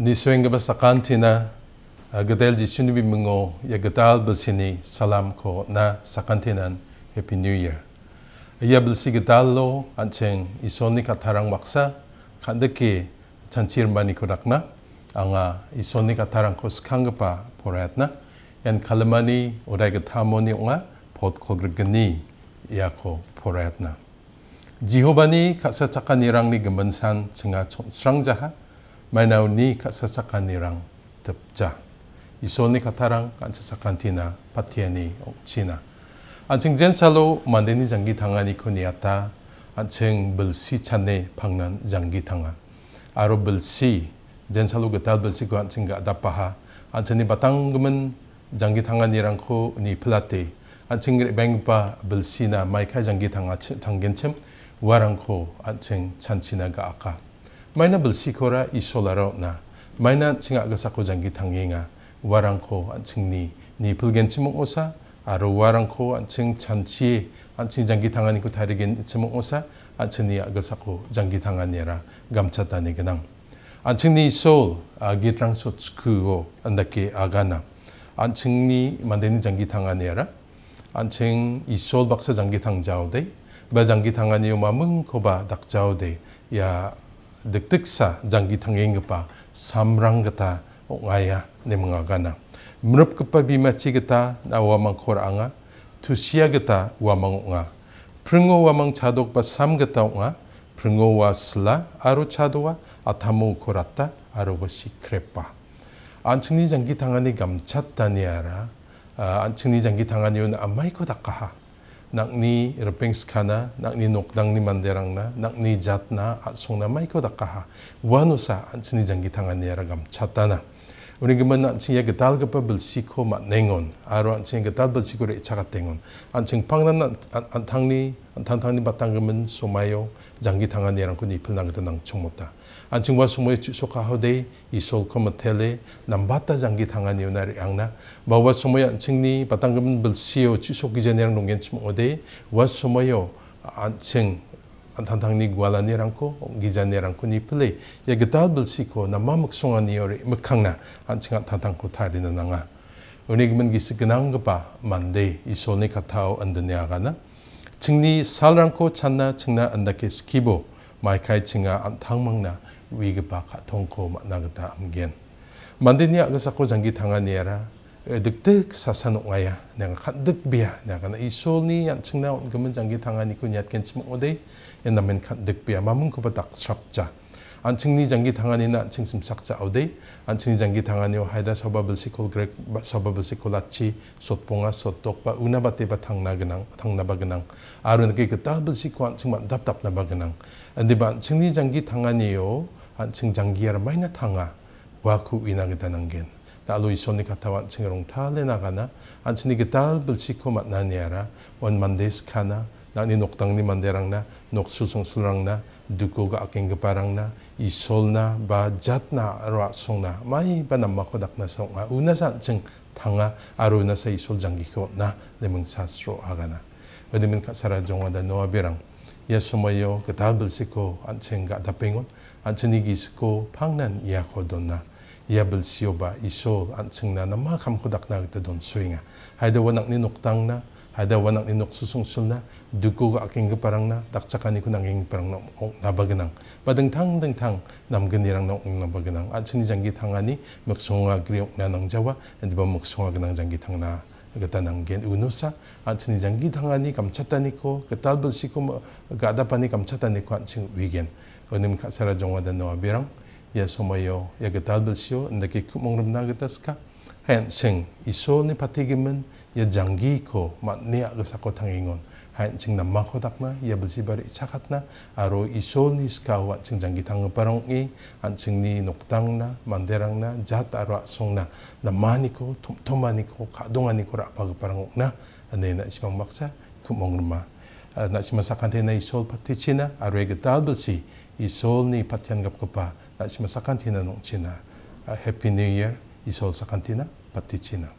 nisueng ba sakantina gadel ji sunubi mungo ya gadal basini salam ko na sakantinan happy new year ya belsi gadal lo ancheng isoni katarang waksa kandeki, chancir mani kodakna anga isoni katarang ko skangpa poratna yan kalamani orai gatamoni onga pot ko ya yako poratna jihobani kasa chakani rangni gemensan chenga strang jaha manaw ni kasasakan nirang tepja. Iso ni katarang kan sasakan tina patiani china, Anjing jen salo mandeni janggi tangani kuniata anjing belsi chane pangnan janggi tangan, Aro belsi jen salo getal belsi ku anjing gak dapaha, Anjing ni batang gemen janggi tangani rangko ni pelate. Anjing bengpa belsi na maika janggi tanga warang warangko anjing chanchina ga aka. Maina belsikora isolaro na. Maina cinga g a s a k o janggi tanginga. Warangko ancing ni. Ni p u l g e n cimung osa. Aro warangko ancing c h a n c h i Ancing janggi tangan i k o tarigen cimung osa. Ancing ni g a s a k o janggi tangan i e r a Gamchata ni genang. Ancing ni sol. Gitrang so tsukuo. Andake agana. Ancing ni mandeni janggi tangan yera. jangi tangani yo m a m 오 n g ko ba dak j a 바 d 자 i ya dektiksa janggi tangeng gepa samrang geta ongaya ne mengagana. Menurut kepa bima cigeta na wamang koranga tusia geta wamang onga. Pringo wamang cadok pa sam geta onga pringo wa sela aro cadoa atamu korata aro besi krepa. Anchini janggi tangani gam chat taniara. Anchini janggi tangani yun amai kodakaha. nak ni repengskana nak ni nokdang ni manderang na nak ni jatna at sungna may ko dakaha wano sa at sinijanggitang anera gam chatana wani gimaana ancing ya gataal gapaa bilsiko maa nengon, aarwa ancing ya gataal bilsiko ra i chakaat tengon. Ancing panglaana an tangni, an tang tangni bataanggamaan somayoo janggi thangani aarangku nipil nanggata nangchumota. Ancing waa somayoo chukso kahaode, i solko mathele, nambataa janggi thangani unarik aangna, ba waa somayoo ancing ni bataanggamaan bilsiyo chukso gijani aarang nungyanchimaa tantang ni gwala ni rangko giza ni rangko ni pele ya getabel siko na mamuk s o n g a ni ori mekangna ancinga tantang ko tari na nanga oni gmen gisi genang b a mande isoni katao andene aga tsing na ni rang i sal ko chan agana kai n s i i a t n mang na g gba wi ka tong ko ma na gata am gen mande ni 그바 동코 나그다 암겐 만데 gi tanga ni ara degdeg sasanok ngaya nang khat deg bia na kana isol ni yang chingna on gumun jangi thangani ku nyat ken chimong odei yang namen khat deg bia mamung ko patak shapcha an chingni tangan thangani na ching sim sakcha odei an chingni jangi thangani o haida sababul sikol grek sot ponga sot sotok pa una bate ba genang, tang na ba gnang arun ke ketal bul sikwan chingma dap dap na ba gnang andi ban chingni jangi thangani yo an ching jangi ar maina thanga waku ina gedanang gen talo isoni katawan singrong tale nagana at sinigital bilsiko matnaniara on mandes kana na noktang ni manderang na noksusong surang na duko ga aking gaparang na isol na ba jat na arwa song na may banamma ko dak na song a una sa sing tanga aro na sa isol janggi ko na lemeng sasro agana wadimin ka sarajong wada noa birang 예수마여 그다블시코 안첸가 다뱅온 안친이기스코 팡난 이야코돈나 yabalsiyoba isol an tsingna na makam kudak na kita don suinga. Hayda wanak ninuktang na, hayda wanak ninuksusungsul na, dugo ka aking kaparang na, taksakan ko nang ing parang nabaganang. Badang tang dang tang, namganirang na ong nabaganang. At sinijangitangani, magsunga griok na ng jawa, hindi ba magsunga ng janggitang na gatanang gen unusa at sinijang gitangani kamchatani ko katalbal siko gaadapani kamchatani ko at sing wigen onim kasara jongwa dan no birang 耶稣没有也给他们说，那个苦蒙人那个他是卡，很生，伊说你怕提给们也讲几口，嘛你啊个啥个听英文。hain sing na makotak na ia belsi bari isakat na aro iso ni skawa sing janggi tangga parong i an sing ni noktang na manderang na jat aro asong na na maniko tom tomaniko ko ra pag parong na ane na isimang maksa kumong ruma na isimasakan te na isol pati china aro ya getal besi isol ni patian gap kapa 島さかんてィナのチナ、ヘッピーニューイヤー、イソルさかんてィナ、パティチナ。